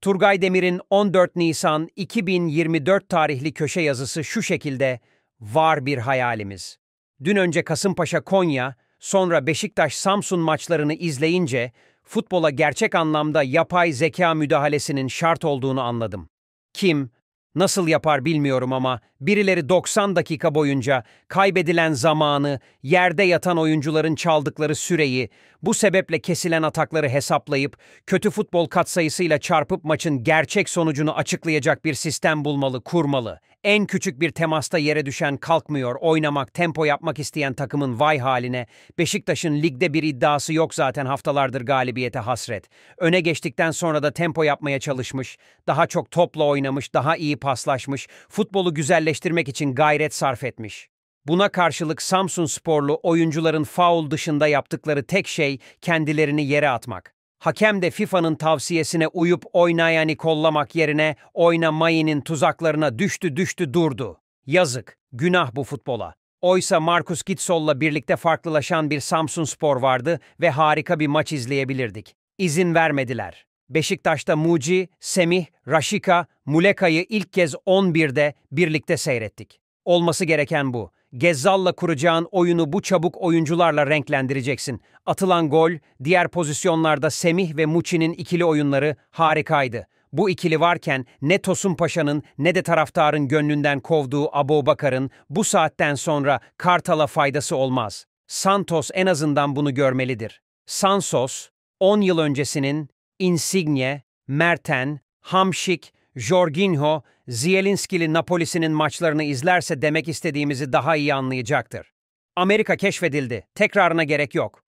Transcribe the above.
Turgay Demir'in 14 Nisan 2024 tarihli köşe yazısı şu şekilde var bir hayalimiz. Dün önce Kasımpaşa Konya, sonra Beşiktaş Samsun maçlarını izleyince futbola gerçek anlamda yapay zeka müdahalesinin şart olduğunu anladım. Kim Nasıl yapar bilmiyorum ama birileri 90 dakika boyunca kaybedilen zamanı, yerde yatan oyuncuların çaldıkları süreyi, bu sebeple kesilen atakları hesaplayıp kötü futbol katsayısıyla çarpıp maçın gerçek sonucunu açıklayacak bir sistem bulmalı, kurmalı. En küçük bir temasta yere düşen kalkmıyor, oynamak, tempo yapmak isteyen takımın vay haline. Beşiktaş'ın ligde bir iddiası yok zaten haftalardır galibiyete hasret. Öne geçtikten sonra da tempo yapmaya çalışmış, daha çok topla oynamış, daha iyi paslaşmış, futbolu güzelleştirmek için gayret sarf etmiş. Buna karşılık Samsun sporlu oyuncuların faul dışında yaptıkları tek şey kendilerini yere atmak. Hakem de FIFA'nın tavsiyesine uyup oynayanı kollamak yerine oynamayının tuzaklarına düştü düştü durdu. Yazık, günah bu futbola. Oysa Marcus Gitsol'la birlikte farklılaşan bir Samsun Spor vardı ve harika bir maç izleyebilirdik. İzin vermediler. Beşiktaş'ta Muci, Semih, Raşika, Muleka'yı ilk kez 11'de birlikte seyrettik. Olması gereken bu. Gezzal'la kuracağın oyunu bu çabuk oyuncularla renklendireceksin. Atılan gol, diğer pozisyonlarda Semih ve Muçi'nin ikili oyunları harikaydı. Bu ikili varken ne Tosun Paşa'nın ne de taraftarın gönlünden kovduğu Abo Bakar'ın bu saatten sonra Kartal'a faydası olmaz. Santos en azından bunu görmelidir. Sansos, 10 yıl öncesinin Insigne, Merten, Hamşik, Jorginho, Zielinski'li Napolis'inin maçlarını izlerse demek istediğimizi daha iyi anlayacaktır. Amerika keşfedildi. Tekrarına gerek yok.